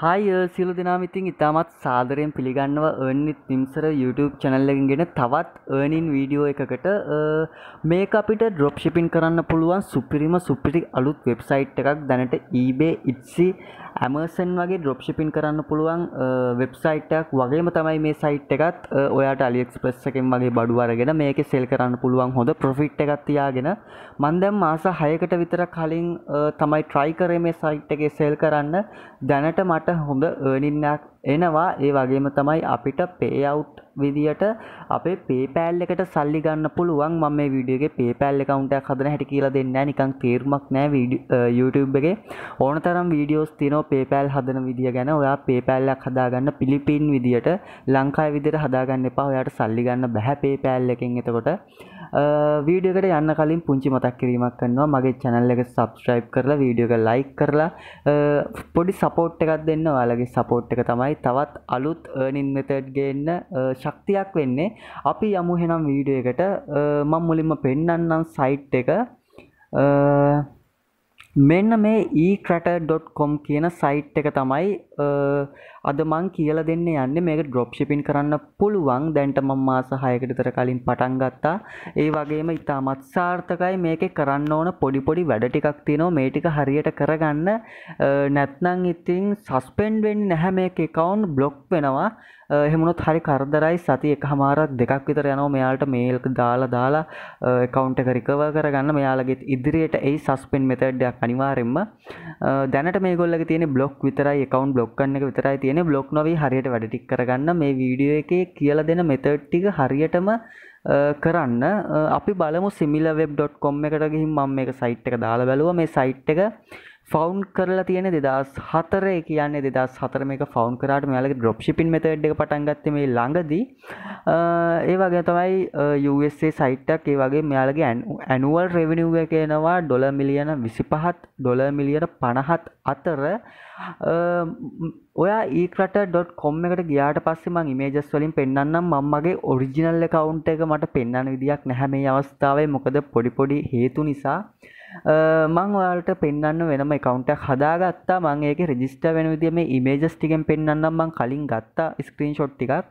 හාය uh, සියලු දෙනාම ඉතින් ඉතාමත් සාදරයෙන් පිළිගන්නව ඒනිත් තිම්සර YouTube channel එකෙන් ගෙන තවත් earning video එකකට uh, මේක අපිට drop shipping කරන්න පුළුවන් සුපිරිම සුපිරි අලුත් website එකක් දැනට eBay Etsy Amazon වගේ drop shipping කරන්න පුළුවන් uh, website එකක් වගේම තමයි මේ site එකත් ඔයාට AliExpress එකෙන් වගේ බඩු අරගෙන මේකේ sell කරන්න පුළුවන් හොඳ profit එකක් තියාගෙන මම දැන් මාස 6කට විතර කලින් තමයි try කරේ මේ site එකේ sell කරන්න දැනට මට මට හොඳ ඒනින්නක් එනවා ඒ වගේම තමයි අපිට පේවුට් විදියට අපේ පේපෑල් එකට සල්ලි ගන්න පුළුවන් මම මේ විඩියගේ පේපෑල් එකකවුන්ටක් හදන හැට කියලා දෙන්න නිකං තේරුමක් නෑ YouTube එකගේ ඕන තරම් වීඩියෝස් තිනෝ පේපෑල් හදන විදිිය ගැන ඔයා පේපෑල්ලක් හදාගන්න පිලිපින් විදියට ලංකායි විදිර හදාගන්න එපා ඔයාට සල්ලි ගන්න බැහැ පේපෑල් එකින් එතකොට වීඩියකට යන්න කලින් පුංචි මතක් කිරීමක් කන්නවා මගේ චැනල්ල එක සබස්ට්‍රයිබ් කරලා වීඩියක ලයික් කරලා පොඩි සපෝට් එකක් දෙන්න ඔයාලගේ සපෝට් එක තමයි තවත් අලුත් නින්මතට්ගන්න ශක්තියක් වෙන්නේ අපි යමු හෙනම් වීඩිය එකට මං මුලින්ම පෙන්නන්නම් සයිට් එක මෙන්න මේ ඊකට.කොම් කියන සයිට් එක තමයි අද මං කියල දෙන්න යන්න මේක ඩ්‍රොප් ශිපින් කරන්න පුළුවන් දැන්ට මං මාස හයකට තර කලින් පටන් ගත්තා ඒ වගේම ඉතාමත් සාර්ථකයි මේක කරන්න ඕන පොඩිපොඩි වැඩ ටිකක් තිනෝ මේ ටික හරියට කරගන්න නැත්නං ඉතිං සස්පෙන්ඩ්වෙන් නැහැ මේ එකකවුන්් බ්ලොක්් වෙනවා එහෙමුණොත් හරි කරදරයි සති එක හමාරක් දෙකක් විතර යනවා මෙයාට මේල් දාලා දාලා කවුන්ට එක රිකව කරගන්න මෙයාලගේ ඉදිරියට එයි සස්පෙන් මෙතඩ්ඩයක් අනිවාරෙන්ම දැනට මේගොල්ල තියෙන බ්ලොක් විතරයි එකකවන් බ්ලොක්කන්න එක විතරයි තියෙන බ්ලොක් නොවී හරියට වැඩටික් කරගන්න මේ වීඩියෝ එකේ කියල දෙන මෙතට්ටික හරියටම කරන්න අපි බලමු සිමිල වෙබ්.කොම් එකට ගිහින් මම මේක සයිට් එක දාලා බැලුවා මේ සයිට් එක ෆවන්් කරලා තියෙන දෙදස් හතර කියන්නේ දෙදස් හතර මේක ෆවන්් කරට මෙයාලගේ ඩොප්ෂිපින් මෙත එඩ් එක පටන්ගත්ත මේ ළඟදී ඒ වගේ තමයි යුසේ සයිට්ටක් ඒ වගේ මෙයාලගේ ඇනුවල් රෙවිනිව් එකනවා ඩොල මිලියන විසි පහත් ඩොල මිලියට පණහත් අතර ඔයා ඒකට.කොම් එකට ගියාට පස්සේ මං ඉමේජස් වලින් පෙන්න්නම් මම්මගේ ඔරිජිනල් කවුන්් එක මට පෙන්න්න විදික් නැහැමේ අවස්ථාවේ මොකද පොඩිපොඩි හේතු නිසා මංවාට පෙන්න්න වෙනම කවන්ටක් හදාගත්තා මං ඒක රජිස්ට වෙන විදිිය මේ ඉමේජස් ටිකෙන් පෙන්න්නම් මං කලින් ගත්තා ස්ක්‍රීන් ෂොට් ටිකක්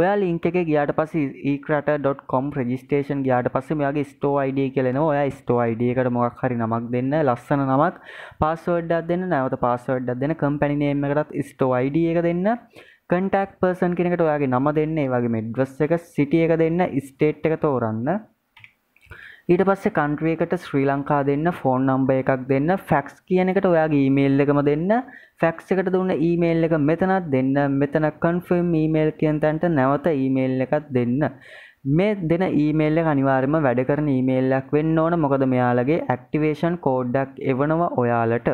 ඔයා ලිංක එක ගියාට පස ඒකට.කොම් රජිස්ටේෂන් ගයාට පස මෙයාගේ ස්ටෝ අයිඩිය කියලෙන ඔයා ස්ටෝ අයිඩියකට මොක් හරි නමක් දෙන්න ලස්සන නමක් පස්සවඩ්ඩක් දෙන්න නැවත පස්සවඩ්ඩක් දෙන්න කම්පැනිනේමකටත් ස්ටෝ අයිඩිය එක දෙන්න කටක් පර්සන් කෙනකට ඔයාගේ නම දෙන්න ඒවාගේ මෙඩ්වස් එක සිටිය එක දෙන්න ස්ටේට් එක තෝරන්න ඊට පස්සේ කන්ට්‍රිය එකට ශ්‍රී ලංකා දෙන්න ෆෝන් නම්බ එකක් දෙන්න ෆැක්ස් කියන එකට ඔයාගේ ඊමේල් එකම දෙන්න ෆැක්ස් එකට දුන්න ඊමේල් එක මෙතනත් දෙන්න මෙතන කන්ෆර්ම් ඊමේල් කියන තැන්ට නැවත ඊමේල් එකත් දෙන්න මේ දෙන ඊමේල් එක අනිවාර්යම වැඩ කරන ඊමේල්ලක් වෙන්න ඕන මොකද මෙයාලගේ ඇක්ටිවේෂන් කෝඩ්ඩක් එවනවා ඔයාලට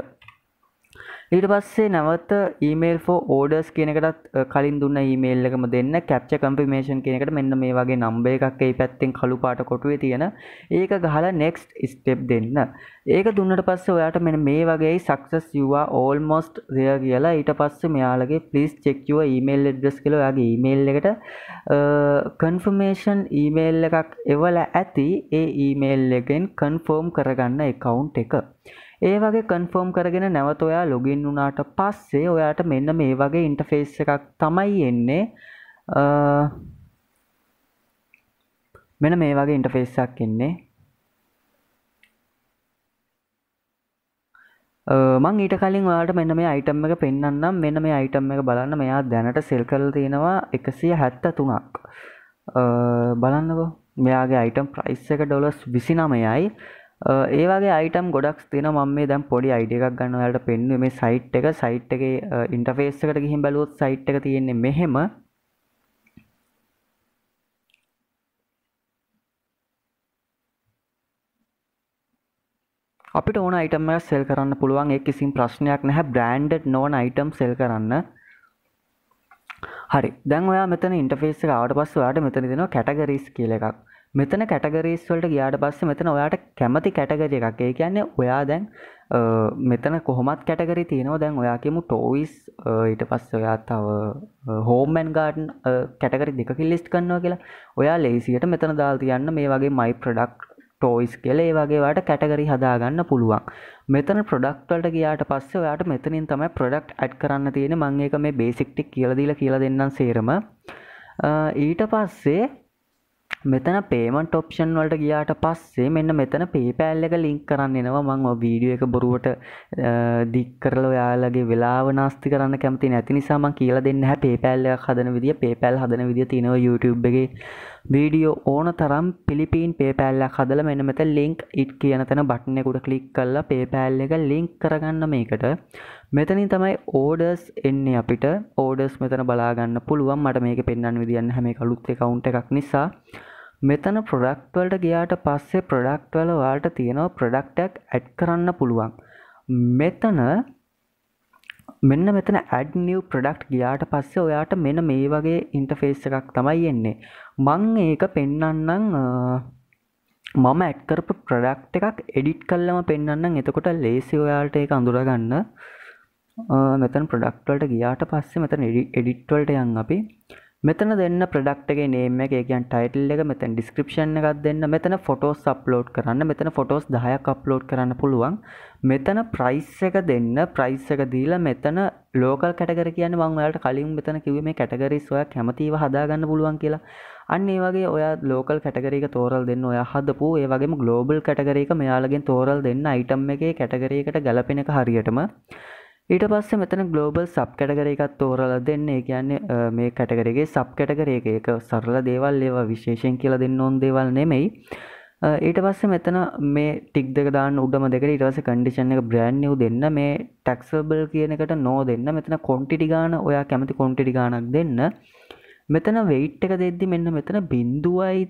ඊට පස්සේ නැවත ඊමේල් ෝ ඕඩර්ස් කියනකටත් කලින් දුන්න ඊමේල් එකම දෙන්න කැප්ච කම්පිමේෂන් කියනකට මෙන්න මේ වගේ නම්බේ එකක් ඒ පැත්තෙන් කළු පාට කොටුවේ තියෙන ඒක ගහලා නෙක්ස්ට් ස්ටෙප් දෙන්න ඒක දුන්නට පස්ස ඔයාට මෙ මේ වගේ සක්සස් යවා ඕල්මොස්ට් දෙය කියලා ඊට පස්ස මෙයාලගේ පලිස් චෙක්ව ඊමේල් එඩ්‍රස් කළ යාගේ ඊමේල් එකට කන්ෆර්මේෂන් ඊමේල් එකක් එවල ඇති ඒ ඊමේල් එකෙන් කන්ෆෝර්ම් කරගන්න එකකවුන්් එක ඒ වගේ කන්ෆෝර්ම් කරගෙන නැවත ඔයා ලොගින් වුණාට පස්සේ ඔයාට මෙන්න මේ වගේ ඉන්ටෆේස් එකක් තමයි එන්නේ මෙන මේ වගේ ඉන්ටෆේස්සක් එන්නේ මං ඊට කලින් ඔයාට මෙන්න මේ අයිටම් එක පෙන්න්නම් මෙන්න මේ අයිටම් එක බලන්න මෙයා දැනට සෙල් කරල තියෙනවා එකසිය හැත්ත තුනක් බලන්නකෝ මෙයාගේ අයිටම් ප්‍රයිස් එක ඩොලස් විසිනමයයි ඒවාගේ අයිටම් ගොඩක් තින ම මේ දැම් පොඩි අයිඩියක් ගන්න යාට පෙන්න මේ සයිට් එක සයිට් එක ඉන්ටෆේස්සකට ගිහිම් බැලුවොත් සයිට් එක තියෙන්නේ මෙහෙම අපිට ඕන අයිටම සෙල් කරන්න පුළුවන් එක් කිසිම් ප්‍රශ්නයක් නැහැ බ්‍රන්ඩ් නෝන් අයිටම් සෙල් කරන්න හරි දැන් ඔයා මෙතන ඉන්ටෆේස් එක ආවට පස්ස වාට මෙතන දෙනවා කැටගරිස් කියල එකක් මෙතන කැටගරීස් වලට ගියාට පස්සේ මෙතන ඔයාට කැමති කැටගරිය එකක් ඒ කියන්නේ ඔයා දැන් මෙතන කොහොමත් කැටගරි තියෙනවා දැන් ඔයාකිමු ටෝයිස් ඊට පස්ස ඔයා තව හෝමන් ගාඩන් කැටගරි දෙකකින් ලිස්ට් කරනවා කියලා ඔයා ලේසියට මෙතන දාල් තියන්න මේ වගේ මයි ප්‍රඩක්් ටෝයිස් කෙල ඒ වගේවාට කැටගරි හදාගන්න පුළුවන් මෙතන ප්‍රඩක්වලට ගයාට පස්සේ ඔයාට මෙතනින් තමයි ප්‍රඩක්් ඇඩ් කරන්න තියෙන මංඒක මේ බේසික්ටික් කියලදීල කියලා දෙන්නම් සේරම ඊට පස්සේ මෙතන පේමන්ට ඔප්ෂන් වලට ගියාට පස්සේ මෙන්න මෙතන පේපෑල් එක ලින්ක් කරන්න එනවා මං වීඩියෝ එක බොරුවට දික් කරලා ඔයාලගේ වෙලාව නාස්ති කරන්න කැමති නැති නිසා මං කියලා දෙන්න හැ පේපෑල් එකක් හදන විදිය පේපෑල් හදන විදිය තියෙනවා YouTube එකේ වීඩියෝ ඕන තරම් පිලිපීන් පේපෑල් එකක් හදලා මෙන්න මෙතන ලින්ක් ඉට් කියන තැන බටන් එකට ක්ලික් කරලා පේපෑල් එක ලින්ක් කරගන්න මේකට මෙතනින් තමයි ඕඩර්ස් එන්නේ අපිට ඕඩර්ස් මෙතන බලාගන්න පුළුවන් මට මේක පෙන්වන්න විදියන්න හැම කලුත් එකවුන්ට් එකක් නිසා මෙතන ප්‍රඩක්වලට ගියාට පස්සේ ප්‍රඩක්වල වාට තියෙනවා ප්‍රඩක්ටක් ඇඩ් කරන්න පුළුවන් මෙතන මෙන්න මෙතන ඇඩ් නිව් ප්‍රඩක්් ගියාට පස්සේ ඔයාට මෙන මේ වගේ ඉන්ටෆේස් එකක් තමයි එන්නේ මං ඒක පෙන්නන්නම් මම ඇත්කරපු ප්‍රඩක්් එකක් එඩිට් කල්ලම පෙන්න්න එතකොට ලේසි ඔයාට එක අඳුරගන්න මෙතන් ප්‍රඩක්ටවලට ගියාට පස්සේ මෙතන එඩිට්වලට යන් අපි මෙතන දෙන්න ප්‍රඩක්ටගේ නේම එක කියන් ටයිටල් එක මෙතැන් ඩිස්ක්‍රපෂන් එකක් දෙන්න මෙතන ෆොටෝස් අප්ලෝඩ් කරන්න මෙතන ෆොටෝස් දහයක් අප්ලෝඩ් කරන්න පුළුවන් මෙතන ප්‍රයිස් එක දෙන්න ප්‍රයිස් එක දීලා මෙතන ලෝකල් කටගර කියන වංවලට කලින් මෙතන කිව මේ කටගරි සොයා කැමතිව හදාගන්න පුළුවන් කියලා අන්න ඒ වගේ ඔයා ලෝකල් කටගරක තෝරල් දෙන්න ඔය හදපු ඒ වගේම ගලෝබල් කටගරක මෙයාලගෙන් තෝරල් දෙන්න අයිටම් එකේ කැටගරකට ගැලපෙන එක හරියටම ඊට පස්සේ මෙතන ගලෝබල් සබ් කැටගර එකත් තෝරලා දෙන්න කියන්නේ මේ කැටගරගේ සබ් කැටගරේ එක සරල දේවල් ඒවා විශේෂයෙන් කියලා දෙන්න ඕොන් දේවල් නෙමෙයි ඊට පස්සේ මෙතන මේ ටික් දෙක දාන්න උඩම දෙකට ඉටවස කන්ඩිෂන් එක බ්‍රෑන්් නිව් දෙන්න මේ ටැක්සබල් කියන එකට නෝ දෙන්න මෙතන කොන්ටිටි ගාන ඔයා කැමති කොන්ටිටි ගානක් දෙන්න මෙතන වෙයිට් එක දෙද්දි මෙන්න මෙතන බින්දුවයි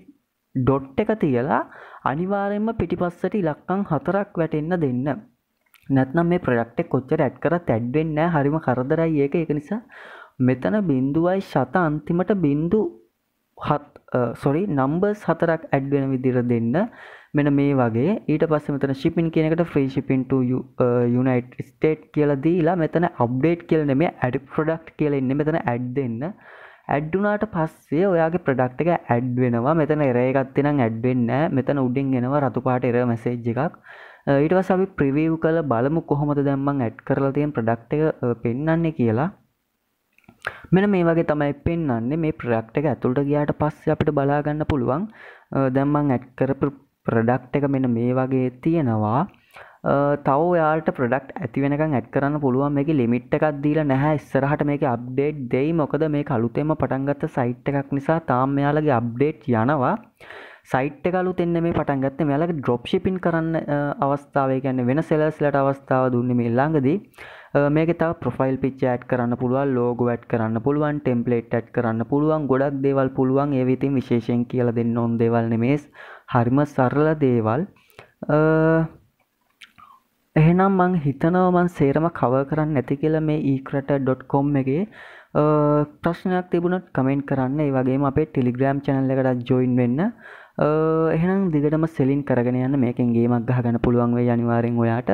ඩොට් එක තියලා අනිවාරෙන්ම පිටිපස්සට ඉලක්කං හතරක් වැටෙන්න දෙන්න නැත්නම් මේ ප්‍රඩක්ටෙක් කොච්චර ඇඩ් කරත් ඇඩ්වෙන්න හරිම කරදරයි ඒක එක නිසා මෙතන බින්දුවයි ශත අන්තිමට බින්දු හත් සොරි නම්බර්ස් හතරක් ඇඩ්වෙන විදිර දෙන්න මෙන මේ වගේ ඊට පස්ස මෙතන ශිපින් කියනකට ෆ්‍රී ශිපින්ට යුනයිට ස්ටේට් කියලදීලා මෙතන අප්ඩේට් කියලන මේ ඇඩ් ප්‍රඩක්් කියලෙන්න මෙතන ඇඩ් දෙන්න ඇඩ්ඩුනාට පස්සේ ඔයාගේ ප්‍රඩක්ට එක ඇඩ් වෙනවා මෙතන එරේගත්තිනම් ඇඩ්වෙන්න මෙතන උඩින් එෙනවා රතුපාට එර මැසේජ් එකක් ඊටවස් අපි ප්‍රවව් කළ බලමු කොහොමද දැම්මන් ඇඩ් කරලා තියෙන් ප්‍රඩක්්ට පෙන්න්නන්නේ කියලා මෙන මේ වගේ තමයි පෙන්න්නේ මේ ප්‍රඩක්් එක ඇතුළට ගයාට පස්ස අපිට බලාගන්න පුළුවන් දැම්මන් ඇඩ් කරපු ප්‍රඩක්් එක මෙන මේ වගේ තියෙනවා තව යාට ප්‍රඩක්් ඇති වෙනක ඇත් කරන්න පුළුවන් මේ ලිමිට් එකක් දීල නැහැ ඉස්සරහට මේක අප්ඩේට් දෙයි මොකද මේ කළුතෙම පටන්ගත්ත සයිට් එකක් නිසා තාම් මෙයාලගේ අප්ඩේට් යනවා සයිට් එකලු එන්න මේ පටන් ගත්ත මෙයාලක ඩ්‍රොප් ශිපින් කරන්න අවස්ථාව ගැන වෙන සෙලස්ලට අවස්ථාව දුන්න මේ ළඟදී මේක තව ප්‍රොෆයිල් පිච් ඇඩ් කරන්න පුළුවන් ලෝගෝ ඇඩ් කරන්න පුළුවන් ටෙම්පලේට් ඇඩ් කරන්න පුළුවන් ගොඩක් දේවල් පුළුවන් ඒ විතින් විශේෂයෙන් කියලා දෙන්න ඕන දේවල් නෙමේ හරිම සරල දේවල් එහෙනම් මං හිතනවා මං සේරම කවර් කරන්න නැති කියලා මේ ecrata.com එකේ ප්‍රශ්නයක් තිබුණොත් කමෙන්ට් කරන්න ඒ වගේම අපේ ටෙලිග්‍රෑම් channel එකට ජොයින් වෙන්න එහෙනම් දිගටම සෙලින් කරගෙන යන්න මේකෙන් ගේමක් ගහගන්න පුළුවන් වෙයි අනිවාර්යෙන් ඔයාට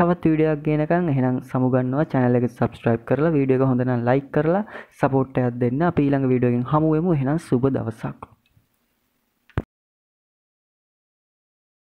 තවත් වීඩියක් ගේනකම් එහෙනම් සමුගන්නවා channel එක subscribe කරලා වීඩියෝ එක හොඳ නම් like කරලා support එකක් දෙන්න අපි ඊළඟ වීඩියෝ එකෙන් හමු වෙමු එහෙනම් සුබ දවසක්